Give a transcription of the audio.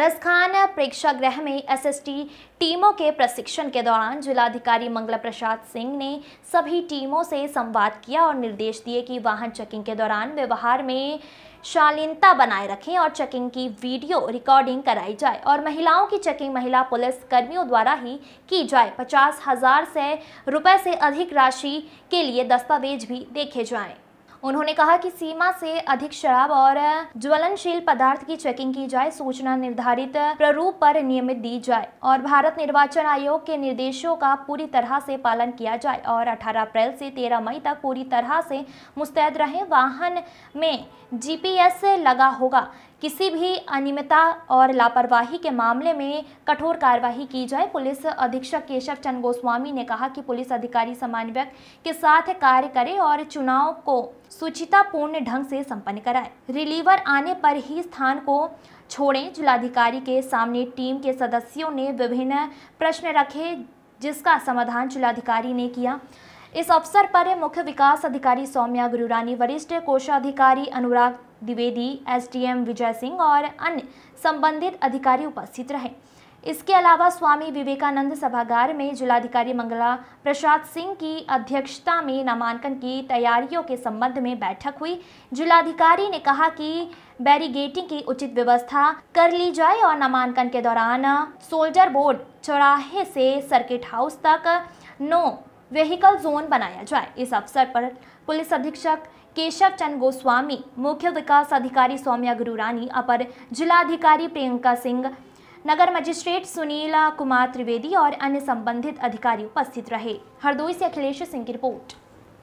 रसखान प्रेक्षागृह में एसएसटी टीमों के प्रशिक्षण के दौरान जिलाधिकारी मंगला प्रसाद सिंह ने सभी टीमों से संवाद किया और निर्देश दिए कि वाहन चेकिंग के दौरान व्यवहार में शालीनता बनाए रखें और चेकिंग की वीडियो रिकॉर्डिंग कराई जाए और महिलाओं की चेकिंग महिला पुलिस कर्मियों द्वारा ही की जाए पचास हजार से रुपये से अधिक राशि के लिए दस्तावेज भी देखे जाएं उन्होंने कहा कि सीमा से अधिक शराब और ज्वलनशील पदार्थ की चेकिंग की जाए सूचना निर्धारित प्रारूप पर नियमित दी जाए और भारत निर्वाचन आयोग के निर्देशों का पूरी तरह से पालन किया जाए और 18 अप्रैल से 13 मई तक पूरी तरह से मुस्तैद रहे वाहन में जीपीएस लगा होगा किसी भी अनियमितता और लापरवाही के मामले में कठोर कार्यवाही की जाए पुलिस अधीक्षक केशव चंद गोस्वामी ने कहा कि पुलिस अधिकारी समन्वयक के साथ कार्य करें और चुनाव को सुचितापूर्ण ढंग से संपन्न कराएं रिलीवर आने पर ही स्थान को छोड़ें जिलाधिकारी के सामने टीम के सदस्यों ने विभिन्न प्रश्न रखे जिसका समाधान जिलाधिकारी ने किया इस अवसर पर मुख्य विकास अधिकारी सौम्या गुरुरानी वरिष्ठ कोषाधिकारी अनुराग द्विवेदी एसडीएम विजय सिंह और अन्य संबंधित अधिकारी उपस्थित रहे इसके अलावा स्वामी विवेकानंद सभागार में जिलाधिकारी मंगला प्रसाद सिंह की अध्यक्षता में नामांकन की तैयारियों के संबंध में बैठक हुई जिलाधिकारी ने कहा कि बैरिगेटिंग की उचित व्यवस्था कर ली जाए और नामांकन के दौरान सोल्जर बोर्ड चौराहे से सर्किट हाउस तक नो वेहीकल जोन बनाया जाए इस अवसर पर पुलिस अधीक्षक केशव चंद गोस्वामी मुख्य विकास अधिकारी सौम्या गुरुरानी अपर जिलाधिकारी प्रियंका सिंह नगर मजिस्ट्रेट सुनीला कुमार त्रिवेदी और अन्य संबंधित अधिकारी उपस्थित रहे हरदोई से अखिलेश सिंह की रिपोर्ट